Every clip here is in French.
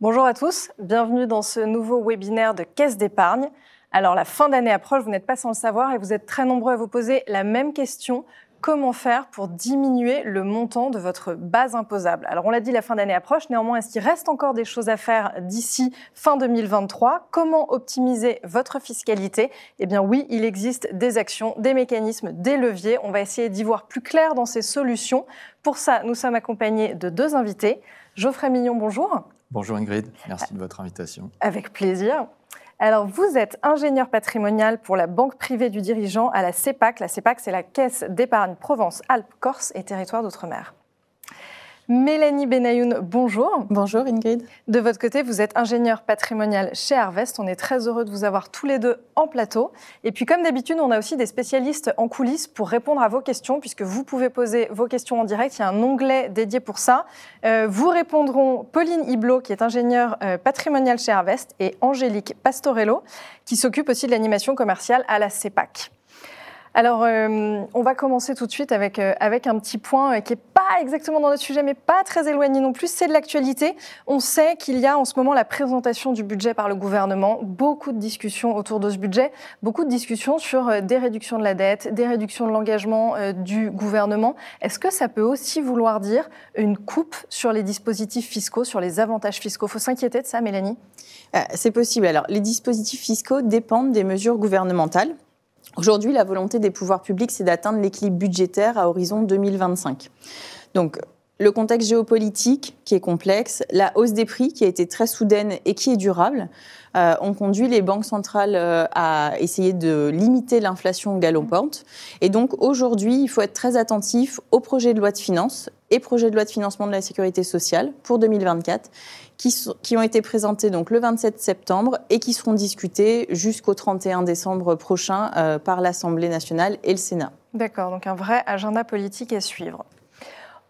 Bonjour à tous, bienvenue dans ce nouveau webinaire de Caisse d'épargne. Alors la fin d'année approche, vous n'êtes pas sans le savoir et vous êtes très nombreux à vous poser la même question. Comment faire pour diminuer le montant de votre base imposable Alors on l'a dit, la fin d'année approche, néanmoins est-ce qu'il reste encore des choses à faire d'ici fin 2023 Comment optimiser votre fiscalité Eh bien oui, il existe des actions, des mécanismes, des leviers. On va essayer d'y voir plus clair dans ces solutions. Pour ça, nous sommes accompagnés de deux invités. Geoffrey Mignon, bonjour. Bonjour Ingrid, merci euh, de votre invitation. Avec plaisir. Alors, vous êtes ingénieur patrimonial pour la banque privée du dirigeant à la CEPAC. La CEPAC, c'est la Caisse d'épargne Provence-Alpes-Corse et Territoires d'Outre-mer. Mélanie Benayoun, bonjour. Bonjour Ingrid. De votre côté, vous êtes ingénieur patrimonial chez Harvest. On est très heureux de vous avoir tous les deux en plateau. Et puis comme d'habitude, on a aussi des spécialistes en coulisses pour répondre à vos questions, puisque vous pouvez poser vos questions en direct. Il y a un onglet dédié pour ça. Euh, vous répondront Pauline Iblot, qui est ingénieure euh, patrimoniale patrimonial chez Harvest, et Angélique Pastorello, qui s'occupe aussi de l'animation commerciale à la CEPAC. Alors, euh, on va commencer tout de suite avec, euh, avec un petit point euh, qui n'est pas exactement dans notre sujet, mais pas très éloigné non plus, c'est de l'actualité. On sait qu'il y a en ce moment la présentation du budget par le gouvernement, beaucoup de discussions autour de ce budget, beaucoup de discussions sur des réductions de la dette, des réductions de l'engagement du gouvernement. Est-ce que ça peut aussi vouloir dire une coupe sur les dispositifs fiscaux, sur les avantages fiscaux Faut s'inquiéter de ça, Mélanie C'est possible. Alors, les dispositifs fiscaux dépendent des mesures gouvernementales. Aujourd'hui, la volonté des pouvoirs publics, c'est d'atteindre l'équilibre budgétaire à horizon 2025. Donc, le contexte géopolitique qui est complexe, la hausse des prix qui a été très soudaine et qui est durable, euh, ont conduit les banques centrales euh, à essayer de limiter l'inflation galopante. Et donc aujourd'hui, il faut être très attentif au projet de loi de finances et projet de loi de financement de la sécurité sociale pour 2024 qui, ont été présentés donc le 27 septembre et qui seront discutés jusqu'au 31 décembre prochain euh, par l'Assemblée nationale et le Sénat. D'accord, donc un vrai agenda politique à suivre.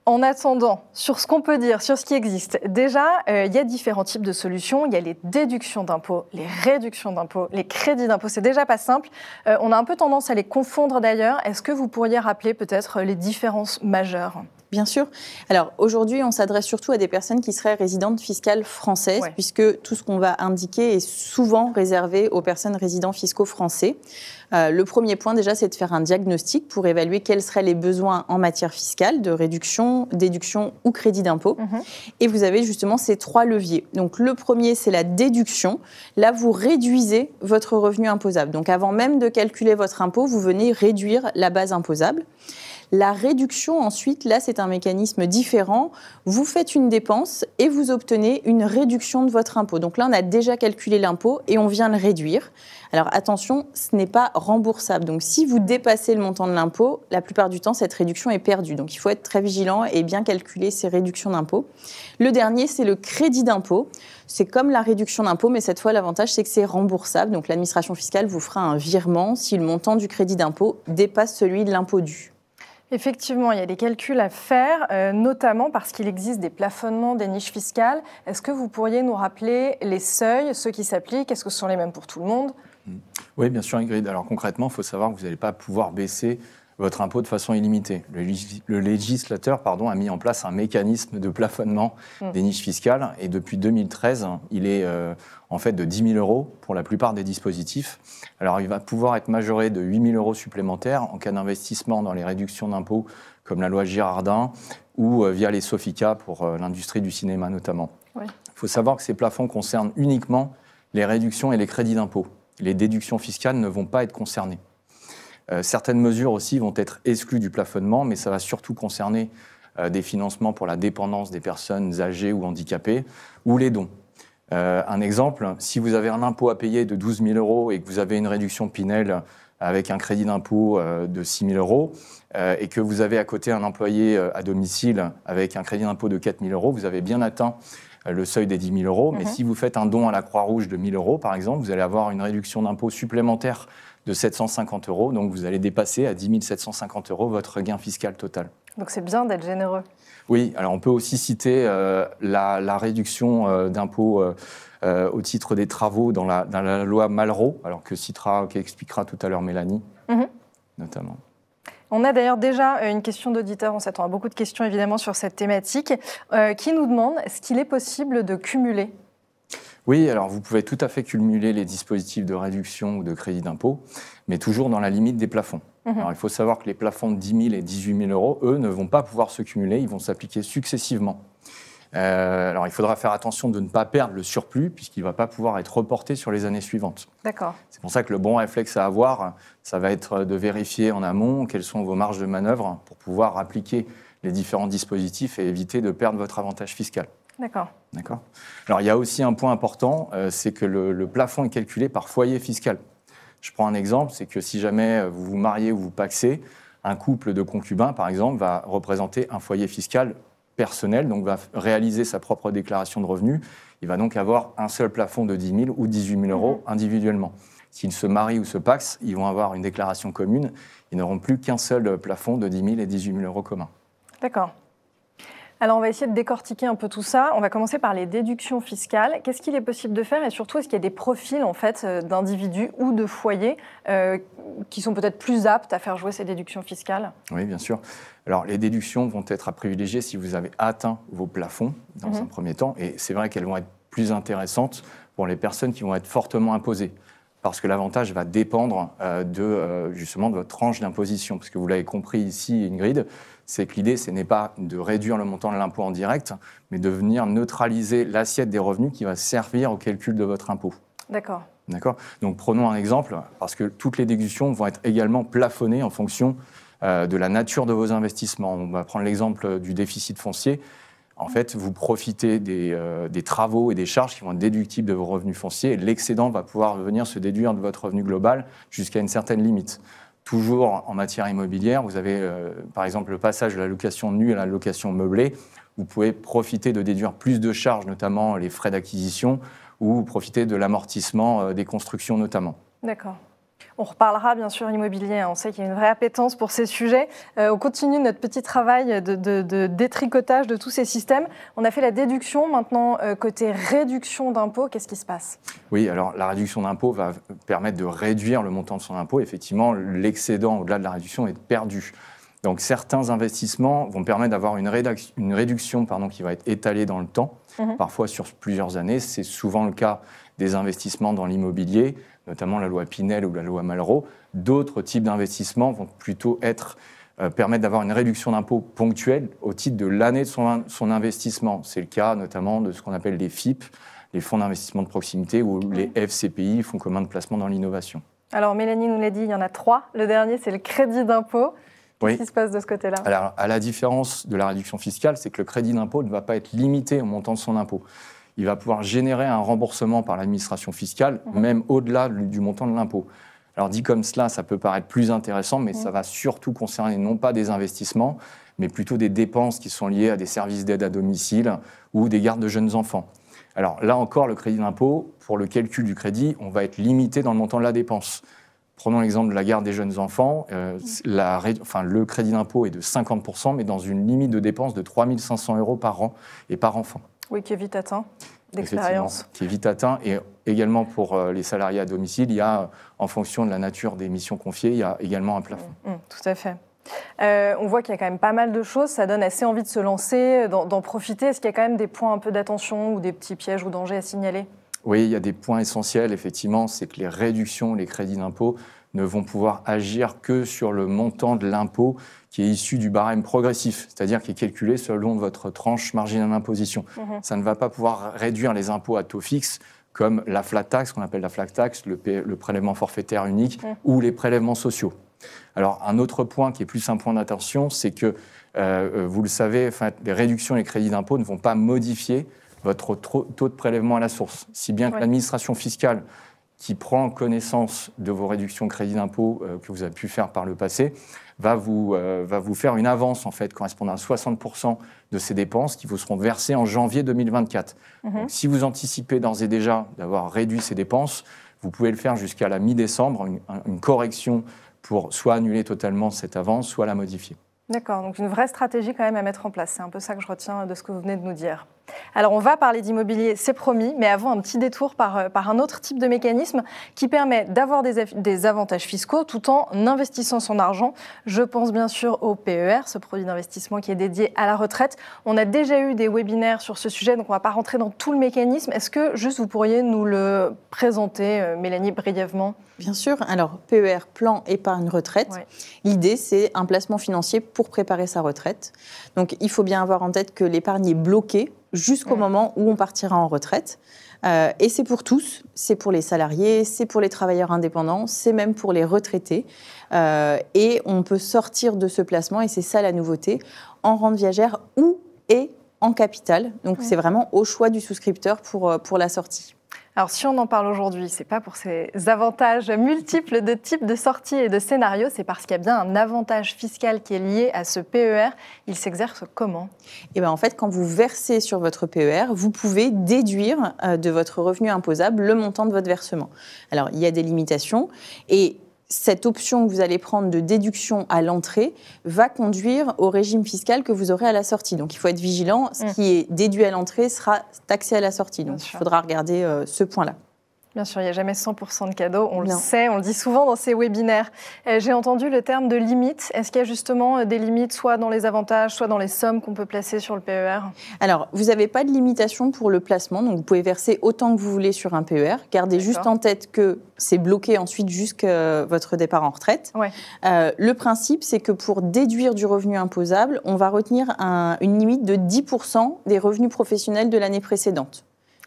En attendant, sur ce qu'on peut dire, sur ce qui existe, déjà, euh, il y a différents types de solutions. Il y a les déductions d'impôts, les réductions d'impôts, les crédits d'impôts. C'est déjà pas simple. Euh, on a un peu tendance à les confondre d'ailleurs. Est-ce que vous pourriez rappeler peut-être les différences majeures Bien sûr. Alors aujourd'hui, on s'adresse surtout à des personnes qui seraient résidentes fiscales françaises, puisque tout ce qu'on va indiquer est souvent réservé aux personnes résidents fiscaux français. Euh, le premier point déjà, c'est de faire un diagnostic pour évaluer quels seraient les besoins en matière fiscale de réduction, déduction ou crédit d'impôt. Mhm. Et vous avez justement ces trois leviers. Donc le premier, c'est la déduction. Là, vous réduisez votre revenu imposable. Donc avant même de calculer votre impôt, vous venez réduire la base imposable. La réduction, ensuite, là, c'est un mécanisme différent. Vous faites une dépense et vous obtenez une réduction de votre impôt. Donc là, on a déjà calculé l'impôt et on vient le réduire. Alors attention, ce n'est pas remboursable. Donc si vous dépassez le montant de l'impôt, la plupart du temps, cette réduction est perdue. Donc il faut être très vigilant et bien calculer ces réductions d'impôt. Le dernier, c'est le crédit d'impôt. C'est comme la réduction d'impôt, mais cette fois, l'avantage, c'est que c'est remboursable. Donc l'administration fiscale vous fera un virement si le montant du crédit d'impôt dépasse celui de l'impôt dû. Effectivement, il y a des calculs à faire, euh, notamment parce qu'il existe des plafonnements des niches fiscales. Est-ce que vous pourriez nous rappeler les seuils, ceux qui s'appliquent Est-ce que ce sont les mêmes pour tout le monde mm. oui, bien sûr, Ingrid. Alors concrètement, il faut savoir que vous n'allez pas pouvoir baisser votre impôt de façon illimitée. Le, législateur pardon, a mis en place un mécanisme de plafonnement mm. des niches fiscales et depuis 2013, il est euh, en fait de 10 000 euros pour la plupart des dispositifs. Alors il va pouvoir être majoré de 8 000 euros supplémentaires en cas d'investissement dans les réductions d'impôts comme la loi Girardin ou euh, via les Sofica pour euh, l'industrie du cinéma notamment. Il faut savoir que ces plafonds concernent uniquement les réductions et les crédits d'impôt. Les déductions fiscales ne vont pas être concernées. Euh, certaines mesures aussi vont être exclues du plafonnement, mais ça va surtout concerner euh, des financements pour la dépendance des personnes âgées ou handicapées, ou les dons. Euh, un exemple, si vous avez un impôt à payer de 12 000 euros et que vous avez une réduction Pinel avec un crédit d'impôt de 6 000 euros, et que vous avez à côté un employé à domicile avec un crédit d'impôt de 4 000 euros, vous avez bien atteint le seuil des 10 000 euros. Mais mhm. si vous faites un don à la Croix-Rouge de 1 000 euros, par exemple, vous allez avoir une réduction d'impôt supplémentaire de 750 euros. Donc vous allez dépasser à 10 750 euros votre gain fiscal total. Donc c'est bien d'être généreux. Oui, alors on peut aussi citer euh, la, réduction euh, d'impôts euh, au titre des travaux dans la, loi Malraux, alors que citera, qu'expliquera tout à l'heure Mélanie, mm-hmm. notamment. On a d'ailleurs déjà une question d'auditeur, on s'attend à beaucoup de questions évidemment sur cette thématique, qui nous demande est-ce qu'il est possible de cumuler oui, alors vous pouvez tout à fait cumuler les dispositifs de réduction ou de crédit d'impôt, mais toujours dans la limite des plafonds. Mhm. il faut savoir que les plafonds de 10 000 et 18 000 euros, eux, ne vont pas pouvoir se cumuler, ils vont s'appliquer successivement. Euh, alors, il faudra faire attention de ne pas perdre le surplus, puisqu'il ne va pas pouvoir être reporté sur les années suivantes. D'accord. C'est pour ça que le bon réflexe à avoir, ça va être de vérifier en amont quelles sont vos marges de manœuvre pour pouvoir appliquer les différents dispositifs et éviter de perdre votre avantage fiscal. D'accord. D'accord. Alors il y a aussi un point important, euh, c'est que le, plafond est calculé par foyer fiscal. Je prends un exemple, c'est que si jamais vous vous mariez ou vous paxez, un couple de concubins, par exemple, va représenter un foyer fiscal personnel, donc va réaliser sa propre déclaration de revenus. Il va donc avoir un seul plafond de 10 000 ou 18 000 mhm. euros individuellement. S'ils se marient ou se paxent, ils vont avoir une déclaration commune. Ils n'auront plus qu'un seul plafond de 10 000 et 18 000 euros communs. D'accord. Alors, on va essayer de décortiquer un peu tout ça. On va commencer par les déductions fiscales. Qu'est-ce qu'il est possible de faire et surtout, est-ce qu'il y a des profils en fait euh, d'individus ou de foyers euh, qui sont peut-être plus aptes à faire jouer ces déductions fiscales Oui, bien sûr. Alors, les déductions vont être à privilégier si vous avez atteint vos plafonds dans mhm. un premier temps. Et c'est vrai qu'elles vont être plus intéressantes pour les personnes qui vont être fortement imposées parce que l'avantage va dépendre euh, de, justement de votre tranche d'imposition. Parce que vous l'avez compris ici, Ingrid, c'est que l'idée, ce n'est pas de réduire le montant de l'impôt en direct, mais de venir neutraliser l'assiette des revenus qui va servir au calcul de votre impôt. D'accord. D'accord Donc prenons un exemple, parce que toutes les déductions vont être également plafonnées en fonction euh, de la nature de vos investissements. On va prendre l'exemple du déficit foncier. En fait, vous profitez des, euh, des, travaux et des charges qui vont être déductibles de vos revenus fonciers et l'excédent va pouvoir venir se déduire de votre revenu global jusqu'à une certaine limite. Toujours en matière immobilière, vous avez euh, par exemple le passage de la location nue à la location meublée. Vous pouvez profiter de déduire plus de charges, notamment les frais d'acquisition, ou profiter de l'amortissement euh, des constructions notamment. D'accord. On reparlera bien sûr immobilier. Hein. On sait qu'il y a une vraie appétence pour ces sujets. Euh, on continue notre petit travail de, détricotage de tous ces systèmes. On a fait la déduction. Maintenant, euh, côté réduction d'impôts, qu'est-ce qui se passe Oui, alors la réduction d'impôts va permettre de réduire le montant de son impôt. Effectivement, l'excédent au-delà de la réduction est perdu. Donc certains investissements vont permettre d'avoir une, une, réduction pardon, qui va être étalée dans le temps, mmh parfois sur plusieurs années. C'est souvent le cas des investissements dans l'immobilier, notamment la loi Pinel ou la loi Malraux. D'autres types d'investissements vont plutôt être euh, permettre d'avoir une réduction d'impôt ponctuelle au titre de l'année de son, investissement. C'est le cas notamment de ce qu'on appelle les FIP, les fonds d'investissement de proximité, ou les FCPI, Fonds communs de placement dans l'innovation. Alors Mélanie nous l'a dit, il y en a trois. Le dernier, c'est le crédit d'impôt. Qu'est-ce qui se passe de ce côté-là Alors, à la différence de la réduction fiscale, c'est que le crédit d'impôt ne va pas être limité au montant de son impôt il va pouvoir générer un remboursement par l'administration fiscale, mhm. même au-delà du montant de l'impôt. Alors dit comme cela, ça peut paraître plus intéressant, mais mhm. ça va surtout concerner non pas des investissements, mais plutôt des dépenses qui sont liées à des services d'aide à domicile ou des gardes de jeunes enfants. Alors là encore, le crédit d'impôt, pour le calcul du crédit, on va être limité dans le montant de la dépense. Prenons l'exemple de la garde des jeunes enfants. Euh, mhm. le crédit d'impôt est de 50%, mais dans une limite de dépense de 3500 500 euros par an et par enfant. Oui, qui est vite atteint d'expérience. Qui est vite atteint. Et également pour euh, les salariés à domicile, il y a, euh, en fonction de la nature des missions confiées, il y a également un plafond. Mm, mm, tout à fait. Euh, on voit qu'il y a quand même pas mal de choses, ça donne assez envie de se lancer, d'en profiter. Est-ce qu'il y a quand même des points un peu d'attention ou des petits pièges ou dangers à signaler Oui, il y a des points essentiels, effectivement, c'est que les réductions, les crédits d'impôt ne vont pouvoir agir que sur le montant de l'impôt qui est issu du barème progressif, c'est-à-dire qui est calculé selon votre tranche marginale d'imposition. Mhm. Ça ne va pas pouvoir réduire les impôts à taux fixe comme la flat tax, qu'on appelle la flat tax, le, prélèvement forfaitaire unique mhm. ou les prélèvements sociaux. Alors un autre point qui est plus un point d'attention, c'est que, euh, vous le savez, les réductions et crédits d'impôt ne vont pas modifier votre taux de prélèvement à la source. Si bien que l'administration fiscale qui prend connaissance de vos réductions de crédit d'impôt euh, que vous avez pu faire par le passé, va vous, euh, va vous faire une avance en fait correspondant à 60% de ces dépenses qui vous seront versées en janvier 2024. Mhm. si vous anticipez d'ores et déjà d'avoir réduit ces dépenses, vous pouvez le faire jusqu'à la mi-décembre, une correction pour soit annuler totalement cette avance, soit la modifier. D'accord, donc une vraie stratégie quand même à mettre en place. C'est un peu ça que je retiens de ce que vous venez de nous dire. Alors on va parler d'immobilier, c'est promis, mais avant un petit détour par, euh, un autre type de mécanisme qui permet d'avoir des, avantages fiscaux tout en investissant son argent. Je pense bien sûr au PER, ce produit d'investissement qui est dédié à la retraite. On a déjà eu des webinaires sur ce sujet, donc on ne va pas rentrer dans tout le mécanisme. Est-ce que juste vous pourriez nous le présenter, euh, Mélanie, brièvement Bien sûr. Alors PER, plan épargne retraite. L'idée, c'est un placement financier pour préparer sa retraite. Donc il faut bien avoir en tête que l'épargne est bloquée jusqu'au mm. moment où on partira en retraite. Euh, et c'est pour tous, c'est pour les salariés, c'est pour les travailleurs indépendants, c'est même pour les retraités. Euh, et on peut sortir de ce placement, et c'est ça la nouveauté, en rente viagère ou et en capital. Donc c'est vraiment au choix du souscripteur pour, euh, pour la sortie. Alors si on en parle aujourd'hui, c'est pas pour ces avantages multiples de types de sorties et de scénarios, c'est parce qu'il y a bien un avantage fiscal qui est lié à ce PER. Il s'exerce comment Eh bien en fait, quand vous versez sur votre PER, vous pouvez déduire euh, de votre revenu imposable le montant de votre versement. Alors il y a des limitations et cette option que vous allez prendre de déduction à l'entrée va conduire au régime fiscal que vous aurez à la sortie. Donc il faut être vigilant, ce mm. qui est déduit à l'entrée sera taxé à la sortie. Donc il faudra regarder euh, ce point-là. Bien sûr, il n'y a jamais 100% de cadeaux, on le sait, on le dit souvent dans ces webinaires. Eh, j'ai entendu le terme de limite. Est-ce qu'il y a justement euh, des limites, soit dans les avantages, soit dans les sommes qu'on peut placer sur le PER Alors, vous n'avez pas de limitation pour le placement, donc vous pouvez verser autant que vous voulez sur un PER. Gardez juste en tête que c'est bloqué ensuite jusqu'à votre départ en retraite. Euh, le principe, c'est que pour déduire du revenu imposable, on va retenir une limite de 10% des revenus professionnels de l'année précédente.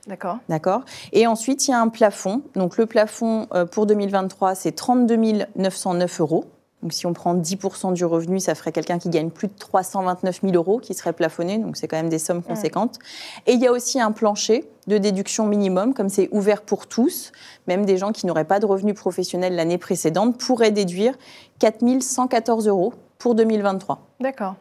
D'accord. Et ensuite, il y a un plafond. Donc, le plafond euh, pour 2023, c'est 32 909 euros. Donc, si on prend 10% du revenu, ça ferait quelqu'un qui gagne plus de 329 000 euros qui serait plafonné. Donc, c'est quand même des sommes conséquentes. Et il y a aussi un plancher de déduction minimum, comme c'est ouvert pour tous. Même des gens qui n'auraient pas de revenus professionnels l'année précédente pourraient déduire 4 114 euros pour 2023. D'accord.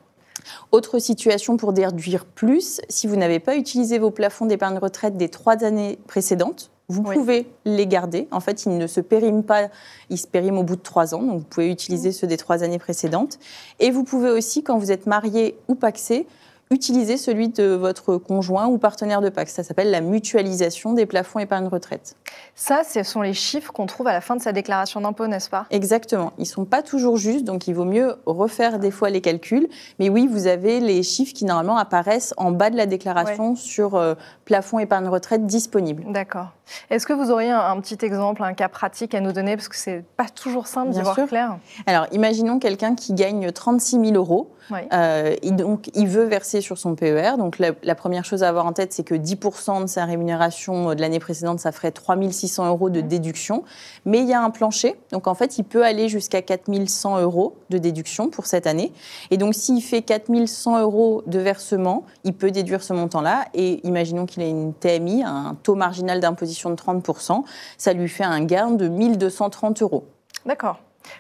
Autre situation pour déduire plus, si vous n'avez pas utilisé vos plafonds d'épargne retraite des trois années précédentes, vous pouvez les garder. En fait, ils ne se périment pas, ils se périment au bout de trois ans, donc vous pouvez utiliser mmh. ceux des trois années précédentes. Et vous pouvez aussi, quand vous êtes marié ou paxé, utiliser celui de votre conjoint ou partenaire de PAC. Ça s'appelle la mutualisation des plafonds épargne retraite. Ça, ce sont les chiffres qu'on trouve à la fin de sa déclaration d'impôt, n'est-ce pas Exactement. Ils ne sont pas toujours justes, donc il vaut mieux refaire des fois les calculs. Mais oui, vous avez les chiffres qui normalement apparaissent en bas de la déclaration sur euh, plafond épargne retraite disponible. D'accord. Est-ce que vous auriez un, petit exemple, un cas pratique à nous donner Parce que c'est pas toujours simple d'y voir clair. Alors, imaginons quelqu'un qui gagne 36 000 euros. Euh, donc, il veut verser sur son PER. Donc, la, première chose à avoir en tête, c'est que 10% de sa rémunération euh, de l'année précédente, ça ferait 3 600 euros de déduction. Mais il y a un plancher. Donc, en fait, il peut aller jusqu'à 4 100 euros de déduction pour cette année. Et donc, s'il fait 4 100 euros de versement, il peut déduire ce montant-là. Et imaginons qu'il ait une TMI, un taux marginal d'imposition de 30%, ça lui fait un gain de 1230 euros. D'accord.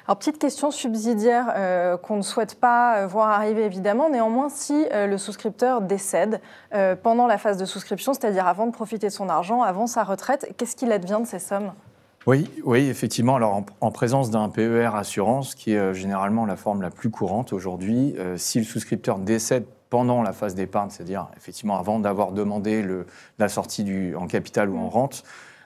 Alors, petite question subsidiaire euh, qu'on ne souhaite pas euh, voir arriver, évidemment. Néanmoins, si euh, le souscripteur décède pendant la phase de souscription, c'est-à-dire avant de profiter de son argent, avant sa retraite, qu'est-ce qu'il advient de ces sommes oui, oui, effectivement. Alors, en présence d'un PER assurance, qui est généralement la forme la plus courante aujourd'hui, si le souscripteur décède pendant la phase d'épargne, c'est-à-dire effectivement avant d'avoir demandé le, la sortie du, en capital ou en mm. rente,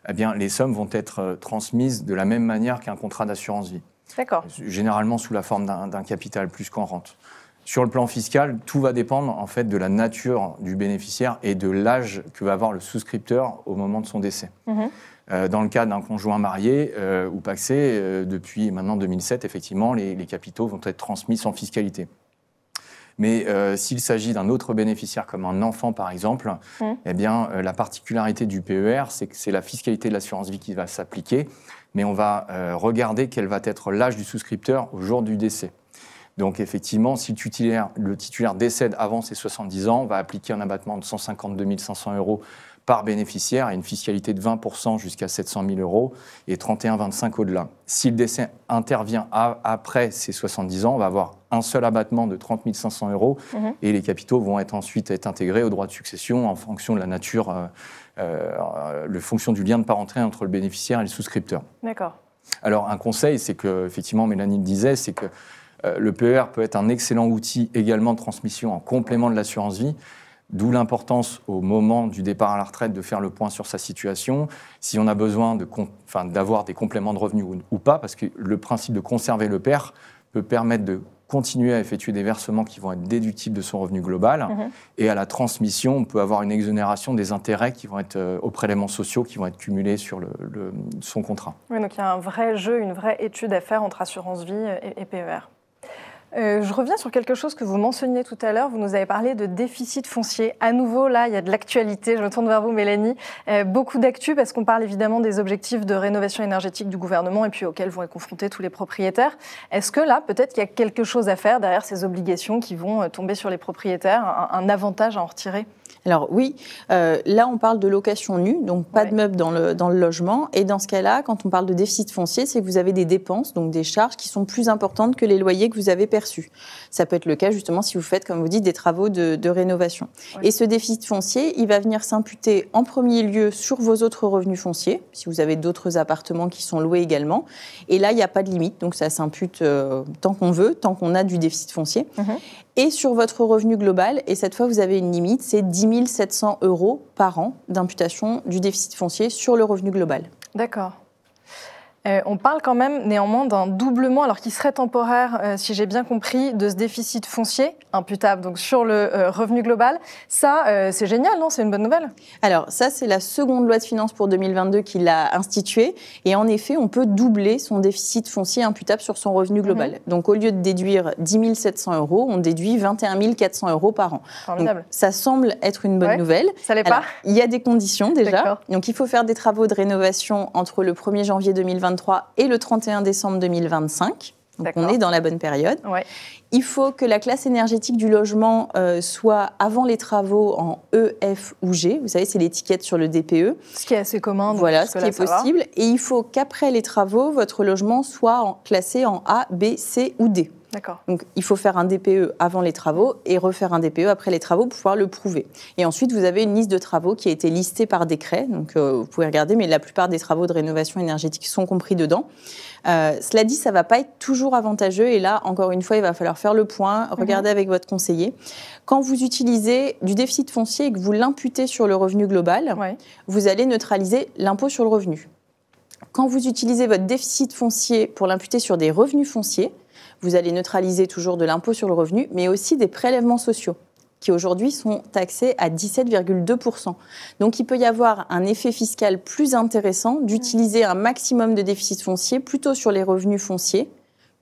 eh bien, les sommes vont être euh, transmises de la même manière qu'un contrat d'assurance vie. D'accord. Euh, généralement sous la forme d'un capital plus qu'en rente. Sur le plan fiscal, tout va dépendre en fait de la nature du bénéficiaire et de l'âge que va avoir le souscripteur au moment de son décès. Mm-hmm. Euh, dans le cas d'un conjoint marié ou paxé, depuis maintenant 2007, effectivement, les, les capitaux vont être transmis sans fiscalité. Mais euh, s'il s'agit d'un autre bénéficiaire, comme un enfant par exemple, mmh. eh bien, euh, la particularité du PER, c'est que c'est la fiscalité de l'assurance vie qui va s'appliquer, mais on va euh, regarder quel va être l'âge du souscripteur au jour du décès. Donc effectivement, si le titulaire, le titulaire décède avant ses 70 ans, on va appliquer un abattement de 152 500 euros par bénéficiaire à une fiscalité de 20% jusqu'à 700 000 euros et 31,25 au-delà. Si le décès intervient après ces 70 ans, on va avoir un seul abattement de 30 500 euros mhm. et les capitaux vont être ensuite être intégrés au droit de succession en fonction de la nature, euh, euh, le fonction du lien de parenté entre le bénéficiaire et le souscripteur. D'accord. Alors un conseil, c'est que, effectivement, Mélanie le disait, c'est que euh, le PER peut être un excellent outil également de transmission en complément de l'assurance vie. D'où l'importance au moment du départ à la retraite de faire le point sur sa situation, si on a besoin d'avoir des compléments de revenus ou, pas, parce que le principe de conserver le père peut permettre de continuer à effectuer des versements qui vont être déductibles de son revenu global. Mhm. Et à la transmission, on peut avoir une exonération des intérêts qui vont être euh, aux prélèvements sociaux qui vont être cumulés sur son contrat. donc il y a un vrai jeu, une vraie étude à faire entre assurance vie et, et PER. Euh, je reviens sur quelque chose que vous mentionniez tout à l'heure. Vous nous avez parlé de déficit foncier. À nouveau, là, il y a de l'actualité. Je me tourne vers vous, Mélanie. Euh, beaucoup d'actu parce qu'on parle évidemment des objectifs de rénovation énergétique du gouvernement et puis auxquels vont être confrontés tous les propriétaires. Est-ce que là, peut-être qu'il y a quelque chose à faire derrière ces obligations qui vont euh, tomber sur les propriétaires, un avantage à en retirer alors oui, euh, là on parle de location nue, donc pas de meubles dans le, logement. Et dans ce cas-là, quand on parle de déficit foncier, c'est que vous avez des dépenses, donc des charges qui sont plus importantes que les loyers que vous avez perçus. Ça peut être le cas justement si vous faites, comme vous dites, des travaux de, rénovation. Et ce déficit foncier, il va venir s'imputer en premier lieu sur vos autres revenus fonciers, si vous avez d'autres appartements qui sont loués également. Et là, il n'y a pas de limite, donc ça s'impute euh, tant qu'on veut, tant qu'on a du déficit foncier. Mhm et sur votre revenu global. Et cette fois, vous avez une limite, c'est 10 700 euros par an d'imputation du déficit foncier sur le revenu global. D'accord. Euh, on parle quand même néanmoins d'un doublement, alors qui serait temporaire, euh, si j'ai bien compris, de ce déficit foncier imputable donc sur le euh, revenu global. Ça, c'est génial, non C'est une bonne nouvelle Alors ça, c'est la seconde loi de finances pour 2022 qui l'a instituée. Et en effet, on peut doubler son déficit foncier imputable sur son revenu global. Mhm. Donc au lieu de déduire 10 700 euros, on déduit 21 400 euros par an. Formidable. ça semble être une bonne nouvelle. Ça l'est pas Il y a des conditions déjà. Donc il faut faire des travaux de rénovation entre le 1er janvier 2022 et le 31 décembre 2025. Donc on est dans la bonne période. Il faut que la classe énergétique du logement euh, soit avant les travaux en E, F ou G. Vous savez, c'est l'étiquette sur le DPE. Ce qui est assez commun. voilà, ce qui est possible. Et il faut qu'après les travaux, votre logement soit classé en A, B, C ou D. Donc il faut faire un DPE avant les travaux et refaire un DPE après les travaux pour pouvoir le prouver. Et ensuite, vous avez une liste de travaux qui a été listée par décret. Donc euh, vous pouvez regarder, mais la plupart des travaux de rénovation énergétique sont compris dedans. Euh, cela dit, ça ne va pas être toujours avantageux. Et là, encore une fois, il va falloir faire le point, mhm. regarder avec votre conseiller. Quand vous utilisez du déficit foncier et que vous l'imputez sur le revenu global, vous allez neutraliser l'impôt sur le revenu. Quand vous utilisez votre déficit foncier pour l'imputer sur des revenus fonciers, vous allez neutraliser toujours de l'impôt sur le revenu, mais aussi des prélèvements sociaux qui aujourd'hui sont taxés à 17,2%. Donc il peut y avoir un effet fiscal plus intéressant d'utiliser un maximum de déficit foncier plutôt sur les revenus fonciers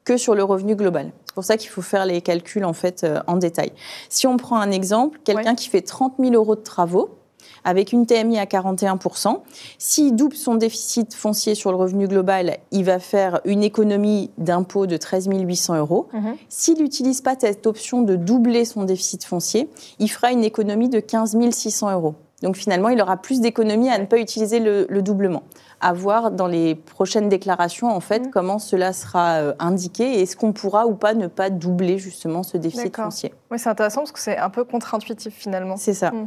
que sur le revenu global. C'est pour ça qu'il faut faire les calculs en fait euh, en détail. Si on prend un exemple, quelqu'un qui fait 30 000 euros de travaux, avec une TMI à 41%. S'il double son déficit foncier sur le revenu global, il va faire une économie d'impôt de 13 800 euros. Mhm. S'il n'utilise pas cette option de doubler son déficit foncier, il fera une économie de 15 600 euros. Donc finalement, il aura plus d'économies à ne pas utiliser le, doublement. À voir dans les prochaines déclarations, en fait, mhm. comment cela sera euh, indiqué et est-ce qu'on pourra ou pas ne pas doubler justement ce déficit foncier. Oui, c'est intéressant parce que c'est un peu contre-intuitif finalement. C'est ça. Mhm.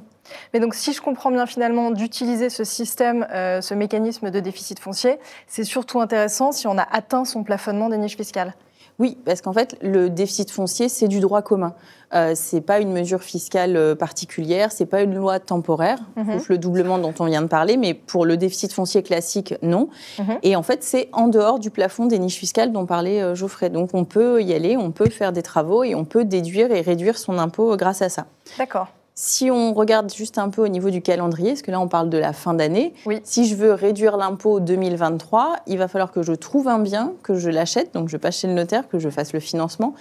Mais donc, si je comprends bien finalement, d'utiliser ce système, euh, ce mécanisme de déficit foncier, c'est surtout intéressant si on a atteint son plafonnement des niches fiscales. Oui, parce qu'en fait, le déficit foncier, c'est du droit commun. Euh, ce n'est pas une mesure fiscale euh, particulière, ce n'est pas une loi temporaire, mhm. le doublement dont on vient de parler, mais pour le déficit foncier classique, non. Mhm. Et en fait, c'est en dehors du plafond des niches fiscales dont parlait euh, Geoffrey. Donc on peut y aller, on peut faire des travaux et on peut déduire et réduire son impôt grâce à ça. D'accord. Si on regarde juste un peu au niveau du calendrier, parce que là on parle de la fin d'année, si je veux réduire l'impôt 2023, il va falloir que je trouve un bien, que je l'achète, donc je passe chez le notaire, que je fasse le financement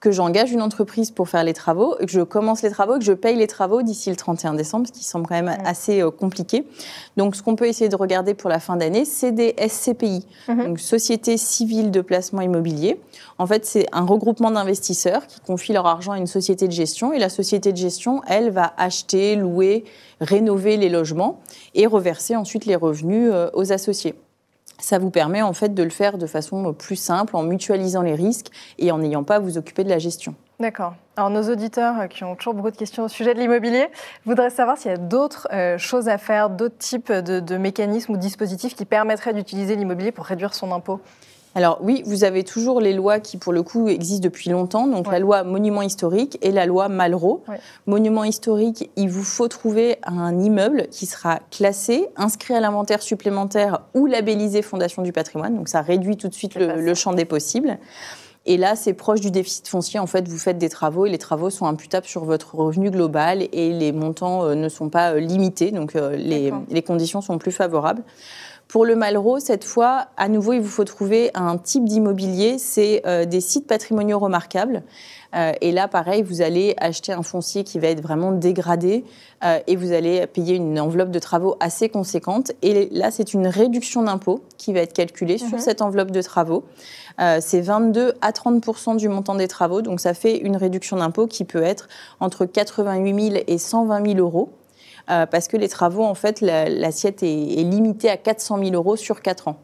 que j'engage une entreprise pour faire les travaux, que je commence les travaux, que je paye les travaux d'ici le 31 décembre, ce qui semble quand même assez euh, compliqué. Donc, ce qu'on peut essayer de regarder pour la fin d'année, c'est des SCPI, mhm. donc Société Civile de Placement Immobilier. En fait, c'est un regroupement d'investisseurs qui confient leur argent à une société de gestion et la société de gestion, elle, va acheter, louer, rénover les logements et reverser ensuite les revenus euh, aux associés ça vous permet en fait de le faire de façon plus simple, en mutualisant les risques et en n'ayant pas à vous occuper de la gestion. D'accord. Alors nos auditeurs euh, qui ont toujours beaucoup de questions au sujet de l'immobilier voudraient savoir s'il y a d'autres euh, choses à faire, d'autres types de mécanismes ou dispositifs qui permettraient d'utiliser l'immobilier pour réduire son impôt. Alors oui, vous avez toujours les lois qui, pour le coup, existent depuis longtemps. Donc la loi monument historique et la loi Malraux. Monument historique, il vous faut trouver un immeuble qui sera classé, inscrit à l'inventaire supplémentaire ou labellisé Fondation du patrimoine. Donc ça réduit tout de suite le, champ des possibles. Et là, c'est proche du déficit foncier. En fait, vous faites des travaux et les travaux sont imputables sur votre revenu global et les montants euh, ne sont pas euh, limités. Donc, euh, les conditions sont plus favorables. Pour le Malraux, cette fois, à nouveau, il vous faut trouver un type d'immobilier. C'est euh, des sites patrimoniaux remarquables. Euh, et là, pareil, vous allez acheter un foncier qui va être vraiment dégradé euh, et vous allez payer une enveloppe de travaux assez conséquente. Et là, c'est une réduction d'impôt qui va être calculée sur mhm. cette enveloppe de travaux. c'est 22 à 30 du montant des travaux. Donc, ça fait une réduction d'impôt qui peut être entre 88 000 et 120 000 euros. Euh, parce que les travaux, en fait, l'assiette est, limitée à 400 000 euros sur 4 ans.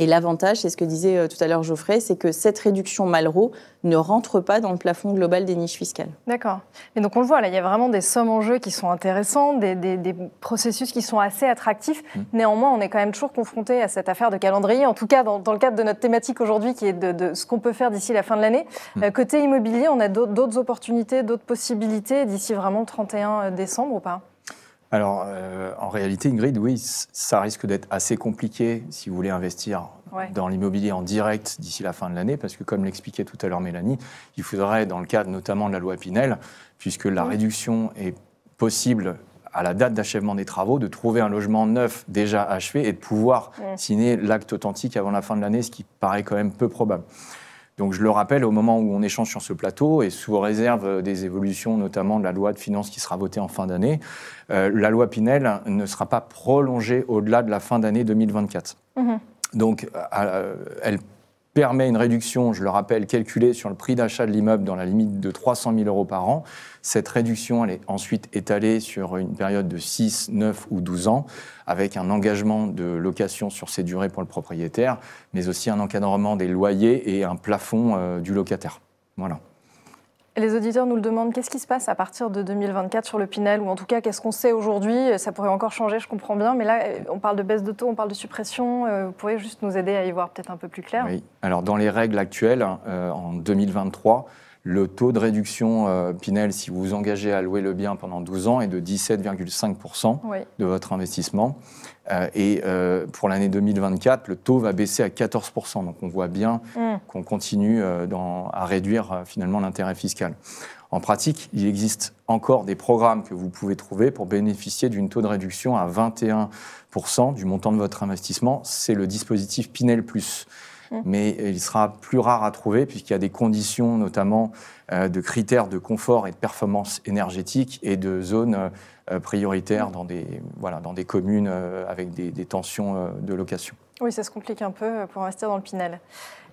Et l'avantage, c'est ce que disait euh, tout à l'heure Geoffrey, c'est que cette réduction Malraux ne rentre pas dans le plafond global des niches fiscales. D'accord. Et donc on le voit, là, il y a vraiment des sommes en jeu qui sont intéressantes, des, processus qui sont assez attractifs. Mmh. Néanmoins, on est quand même toujours confronté à cette affaire de calendrier, en tout cas dans, le cadre de notre thématique aujourd'hui, qui est de, ce qu'on peut faire d'ici la fin de l'année. Mmh. Euh, côté immobilier, on a d'autres opportunités, d'autres possibilités d'ici vraiment le 31 décembre ou pas alors, euh, en réalité, Ingrid, oui, ça risque d'être assez compliqué si vous voulez investir dans l'immobilier en direct d'ici la fin de l'année, parce que comme l'expliquait tout à l'heure Mélanie, il faudrait, dans le cadre notamment de la loi Pinel, puisque la réduction est possible à la date d'achèvement des travaux, de trouver un logement neuf déjà achevé et de pouvoir signer l'acte authentique avant la fin de l'année, ce qui paraît quand même peu probable. Donc je le rappelle, au moment où on échange sur ce plateau, et sous réserve euh, des évolutions notamment de la loi de finances qui sera votée en fin d'année, euh, la loi Pinel ne sera pas prolongée au-delà de la fin d'année 2024. Mmh Donc euh, elle permet une réduction, je le rappelle, calculée sur le prix d'achat de l'immeuble dans la limite de 300 000 euros par an. Cette réduction, elle est ensuite étalée sur une période de 6, 9 ou 12 ans, avec un engagement de location sur ces durées pour le propriétaire, mais aussi un encadrement des loyers et un plafond euh, du locataire. Voilà. Les auditeurs nous le demandent, qu'est-ce qui se passe à partir de 2024 sur le Pinel Ou en tout cas, qu'est-ce qu'on sait aujourd'hui Ça pourrait encore changer, je comprends bien, mais là, euh, on parle de baisse de taux, on parle de suppression. Euh, vous pourriez juste nous aider à y voir peut-être un peu plus clair Oui, alors dans les règles actuelles, euh, en 2023, le taux de réduction euh, Pinel, si vous vous engagez à louer le bien pendant 12 ans, est de 17,5% de votre investissement. Euh, et euh, pour l'année 2024, le taux va baisser à 14%. Donc on voit bien mm. qu'on continue à réduire finalement l'intérêt fiscal. En pratique, il existe encore des programmes que vous pouvez trouver pour bénéficier d'une taux de réduction à 21% du montant de votre investissement. C'est le dispositif Pinel Mm. mais euh, il sera plus rare à trouver puisqu'il y a des conditions, notamment euh, de critères de confort et de performance énergétique et de zones euh, prioritaires dans, des, voilà, dans des communes avec des, des tensions de location. Oui, ça se complique un peu pour investir dans le Pinel.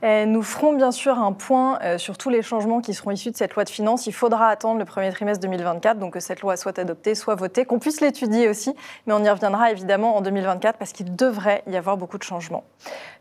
Euh, nous ferons bien sûr un point euh, sur tous les changements qui seront issus de cette loi de finances. Il faudra attendre le premier trimestre 2024, donc que cette loi soit adoptée, soit votée, qu'on puisse l'étudier aussi, mais on y reviendra évidemment en 2024 parce qu'il devrait y avoir beaucoup de changements.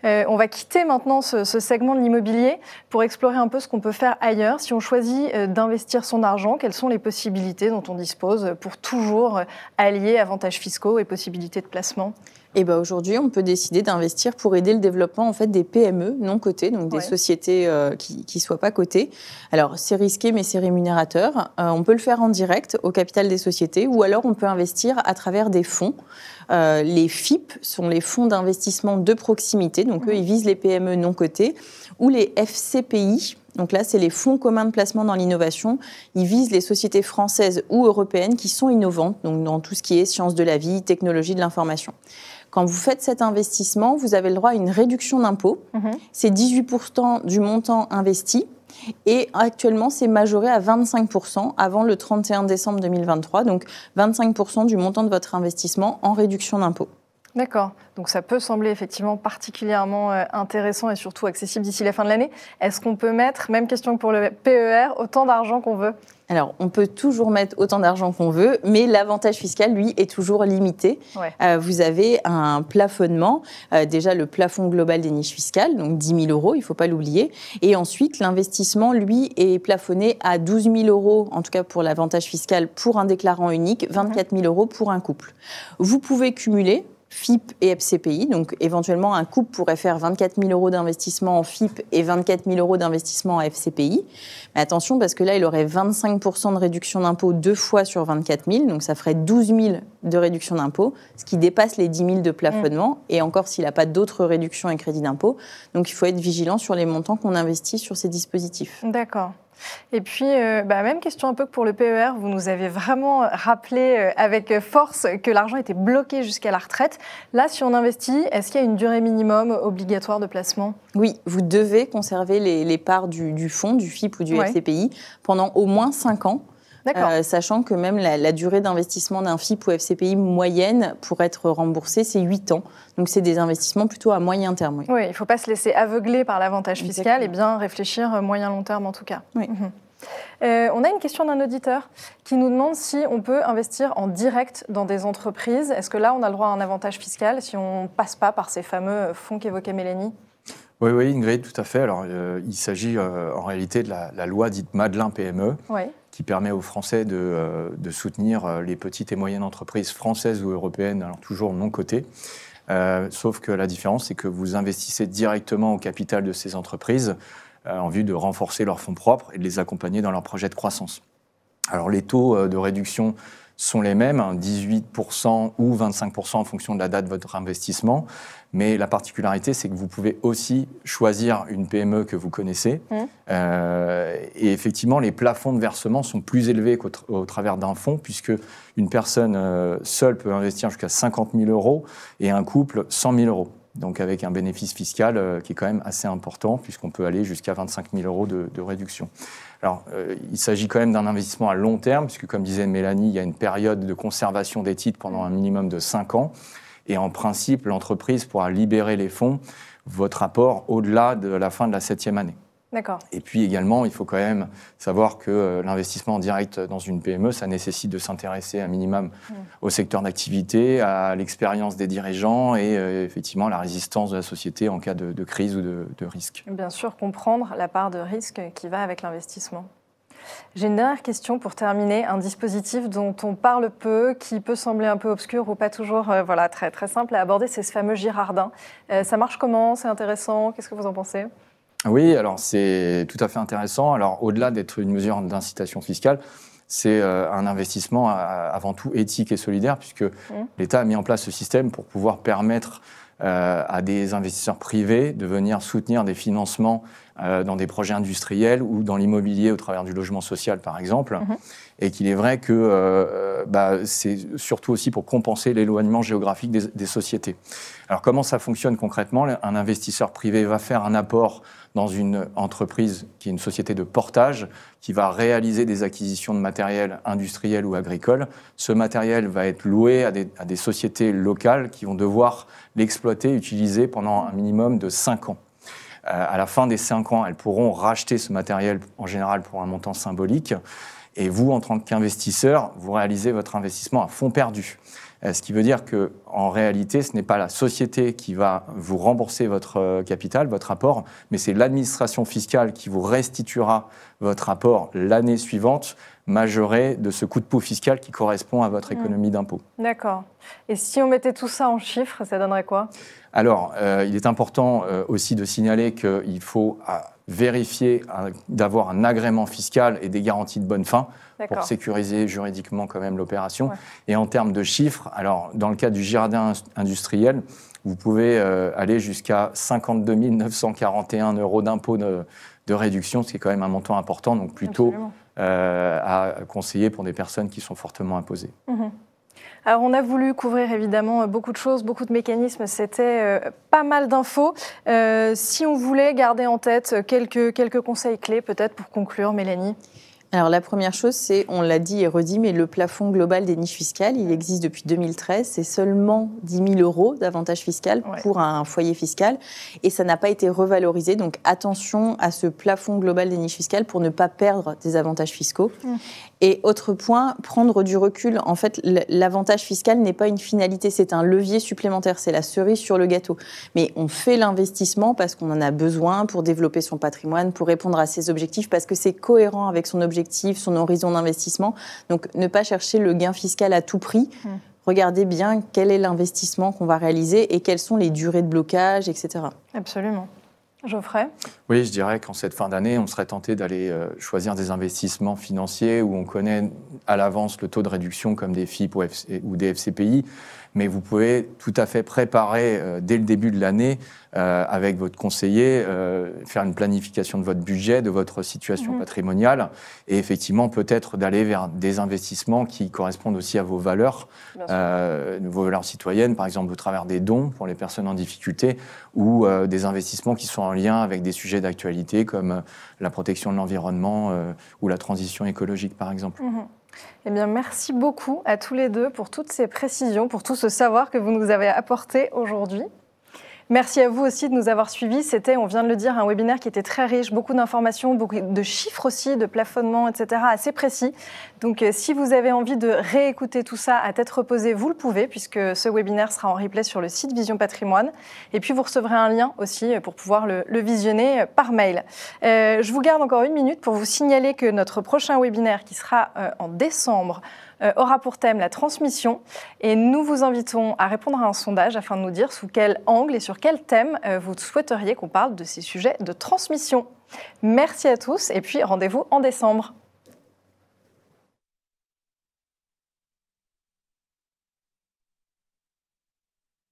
Euh, on va quitter maintenant ce, segment de l'immobilier pour explorer un peu ce qu'on peut faire ailleurs. Si on choisit d'investir son argent, quelles sont les possibilités dont on dispose pour toujours allier avantages fiscaux et possibilités de placement eh ben aujourd'hui, on peut décider d'investir pour aider le développement en fait des PME non cotées, donc des sociétés euh, qui ne soient pas cotées. Alors, c'est risqué, mais c'est rémunérateur. Euh, on peut le faire en direct au capital des sociétés ou alors on peut investir à travers des fonds. Euh, les FIP sont les fonds d'investissement de proximité, donc eux, ils visent les PME non cotées, ou les FCPI, donc là, c'est les fonds communs de placement dans l'innovation. Ils visent les sociétés françaises ou européennes qui sont innovantes, donc dans tout ce qui est sciences de la vie, technologie de l'information. Quand vous faites cet investissement, vous avez le droit à une réduction d'impôt. Mhm. C'est 18% du montant investi. Et actuellement, c'est majoré à 25% avant le 31 décembre 2023, donc 25% du montant de votre investissement en réduction d'impôt. D'accord. Donc ça peut sembler effectivement particulièrement euh, intéressant et surtout accessible d'ici la fin de l'année. Est-ce qu'on peut mettre, même question que pour le PER, autant d'argent qu'on veut alors, on peut toujours mettre autant d'argent qu'on veut, mais l'avantage fiscal, lui, est toujours limité. Euh, vous avez un plafonnement, euh, déjà le plafond global des niches fiscales, donc 10 000 euros, il ne faut pas l'oublier. Et ensuite, l'investissement, lui, est plafonné à 12 000 euros, en tout cas pour l'avantage fiscal, pour un déclarant unique, 24 000 euros pour un couple. Vous pouvez cumuler, FIP et FCPI. Donc éventuellement, un couple pourrait faire 24 000 euros d'investissement en FIP et 24 000 euros d'investissement en FCPI. Mais attention, parce que là, il aurait 25 de réduction d'impôt deux fois sur 24 000, donc ça ferait 12 000 de réduction d'impôt, ce qui dépasse les 10 000 de plafonnement, mm. et encore s'il n'a pas d'autres réductions et crédits d'impôt. Donc il faut être vigilant sur les montants qu'on investit sur ces dispositifs. D'accord. Et puis, euh, bah, même question un peu que pour le PER, vous nous avez vraiment euh, rappelé euh, avec force que l'argent était bloqué jusqu'à la retraite. Là, si on investit, est-ce qu'il y a une durée minimum obligatoire de placement Oui, vous devez conserver les, parts du, fonds, du FIP ou du FCPI, pendant au moins 5 ans. Euh, sachant que même la, durée d'investissement d'un FIP ou FCPI moyenne pour être remboursé, c'est 8 ans. Donc c'est des investissements plutôt à moyen terme. Oui, il ne faut pas se laisser aveugler par l'avantage fiscal et bien réfléchir euh, moyen-long terme en tout cas. Mhm. Euh, on a une question d'un auditeur qui nous demande si on peut investir en direct dans des entreprises. Est-ce que là, on a le droit à un avantage fiscal si on ne passe pas par ces fameux fonds qu'évoquait Mélanie oui, oui, Ingrid, tout à fait. Alors, il s'agit en réalité de la, loi dite Madelin PME, oui qui permet aux Français de, euh, soutenir euh, les petites et moyennes entreprises françaises ou européennes, alors toujours non cotées. Euh, sauf que la différence, c'est que vous investissez directement au capital de ces entreprises en vue de renforcer leurs fonds propres et de les accompagner dans leurs projets de croissance. Alors les taux de réduction sont les mêmes, 18% hein, ou 25% en fonction de la date de votre investissement. Mais la particularité, c'est que vous pouvez aussi choisir une PME que vous connaissez. Mmh. Euh, et effectivement, les plafonds de versement sont plus élevés qu'au travers d'un fonds, puisque une personne euh, seule peut investir jusqu'à 50 000 euros et un couple 100 000 euros donc avec un bénéfice fiscal euh, qui est quand même assez important, puisqu'on peut aller jusqu'à 25 000 euros de, réduction. Alors, euh, il s'agit quand même d'un investissement à long terme, puisque comme disait Mélanie, il y a une période de conservation des titres pendant un minimum de 5 ans, et en principe, l'entreprise pourra libérer les fonds, votre apport, au-delà de la fin de la septième année. Et puis également, il faut quand même savoir que euh, l'investissement en direct dans une PME, ça nécessite de s'intéresser un minimum mm. au secteur d'activité, à l'expérience des dirigeants et effectivement euh, effectivement la résistance de la société en cas de, crise ou de, risque. Bien sûr, comprendre la part de risque qui va avec l'investissement. J'ai une dernière question pour terminer. Un dispositif dont on parle peu, qui peut sembler un peu obscur ou pas toujours euh, voilà, très, très simple à aborder, c'est ce fameux Girardin. ça marche comment C'est intéressant Qu'est-ce que vous en pensez oui, alors c'est tout à fait intéressant. Alors au-delà d'être une mesure d'incitation fiscale, c'est euh, un investissement euh, avant tout éthique et solidaire, puisque mmh. l'État a mis en place ce système pour pouvoir permettre euh, à des investisseurs privés de venir soutenir des financements euh, dans des projets industriels ou dans l'immobilier au travers du logement social, par exemple. Mhm. Et qu'il est vrai que euh, bah, c'est surtout aussi pour compenser l'éloignement géographique des, sociétés. Alors comment ça fonctionne concrètement Un investisseur privé va faire un apport dans une entreprise qui est une société de portage, qui va réaliser des acquisitions de matériel industriel ou agricole. Ce matériel va être loué à des, sociétés locales qui vont devoir l'exploiter, utiliser pendant un minimum de cinq ans. Euh, à la fin des cinq ans, elles pourront racheter ce matériel en général pour un montant symbolique. Et vous, en tant qu'investisseur, vous réalisez votre investissement à fond perdu. Euh, ce qui veut dire que, en réalité, ce n'est pas la société qui va vous rembourser votre euh, capital, votre apport, mais c'est l'administration fiscale qui vous restituera votre rapport l'année suivante majoré de ce coup de peau fiscal qui correspond à votre mm. économie d'impôts. d'impôt. D'accord. Et si on mettait tout ça en chiffres, ça donnerait quoi Alors, euh, il est important euh, aussi de signaler qu'il faut euh, vérifier d'avoir un agrément fiscal et des garanties de bonne fin pour sécuriser juridiquement quand même l'opération. Et en termes de chiffres, alors dans le cas du jardin industriel, vous pouvez aller jusqu'à 52 941 euros d'impôt de réduction, ce qui est quand même un montant important, donc plutôt euh, à conseiller pour des personnes qui sont fortement imposées. Mhm. Alors on a voulu couvrir évidemment beaucoup de choses, beaucoup de mécanismes, c'était euh, pas mal d'infos. Euh, si on voulait garder en tête quelques, quelques conseils clés peut-être pour conclure, Mélanie alors la première chose, c'est, on l'a dit et redit, mais le plafond global des niches fiscales, il existe depuis 2013, c'est seulement 10 000 euros d'avantages fiscal pour un foyer fiscal, et ça n'a pas été revalorisé, donc attention à ce plafond global des niches fiscales pour ne pas perdre des avantages fiscaux. Hum. Et autre point, prendre du recul. En fait, l'avantage fiscal n'est pas une finalité, c'est un levier supplémentaire, c'est la cerise sur le gâteau. Mais on fait l'investissement parce qu'on en a besoin pour développer son patrimoine, pour répondre à ses objectifs, parce que c'est cohérent avec son objectif, son horizon d'investissement. Donc ne pas chercher le gain fiscal à tout prix. Mmh. Regardez bien quel est l'investissement qu'on va réaliser et quelles sont les durées de blocage, etc. Absolument. Geoffrey Oui, je dirais qu'en cette fin d'année, on serait tenté d'aller euh, choisir des investissements financiers où on connaît à l'avance le taux de réduction comme des FIP ou, des FCPI mais vous pouvez tout à fait préparer euh, dès le début de l'année euh, avec votre conseiller, euh, faire une planification de votre budget, de votre situation mhm. patrimoniale, et effectivement peut-être d'aller vers des investissements qui correspondent aussi à vos valeurs, vos valeurs citoyennes, par exemple au travers des dons pour les personnes en difficulté, ou des investissements qui sont en lien avec des sujets d'actualité comme la protection de l'environnement ou la transition écologique, par exemple. Mhm. Eh bien, merci beaucoup à tous les deux pour toutes ces précisions, pour tout ce savoir que vous nous avez apporté aujourd'hui. Merci à vous aussi de nous avoir suivis. C'était, on vient de le dire, un webinaire qui était très riche, beaucoup d'informations, beaucoup de chiffres aussi, de plafonnements, etc., assez précis. Donc euh, si vous avez envie de réécouter tout ça à tête reposée, vous le pouvez, puisque ce webinaire sera en replay sur le site Vision Patrimoine. Et puis vous recevrez un lien aussi euh, pour pouvoir le, visionner euh, par mail. je vous garde encore une minute pour vous signaler que notre prochain webinaire, qui sera en décembre, euh, aura pour thème la transmission et nous vous invitons à répondre à un sondage afin de nous dire sous quel angle et sur quel thème euh, vous souhaiteriez qu'on parle de ces sujets de transmission. Merci à tous et puis rendez-vous en décembre.